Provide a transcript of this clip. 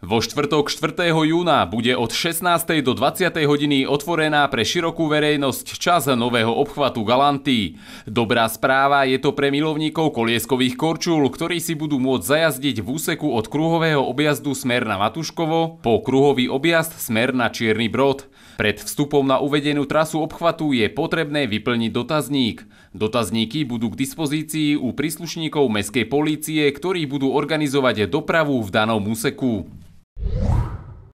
Vo štvrtok 4. júna bude od 16. do 20. hodiny otvorená pre širokú verejnosť čas nového obchvatu Galanty. Dobrá správa je to pre milovníkov kolieskových korčul, ktorí si budú môcť zajazdiť v úseku od kruhového objazdu smer na Matuškovo po kruhový objazd smer na Čierny Brod. Pred vstupom na uvedenú trasu obchvatu je potrebné vyplniť dotazník. Dotazníky budú k dispozícii u príslušníkov mestskej polície, ktorí budú organizovať dopravu v danom úseku.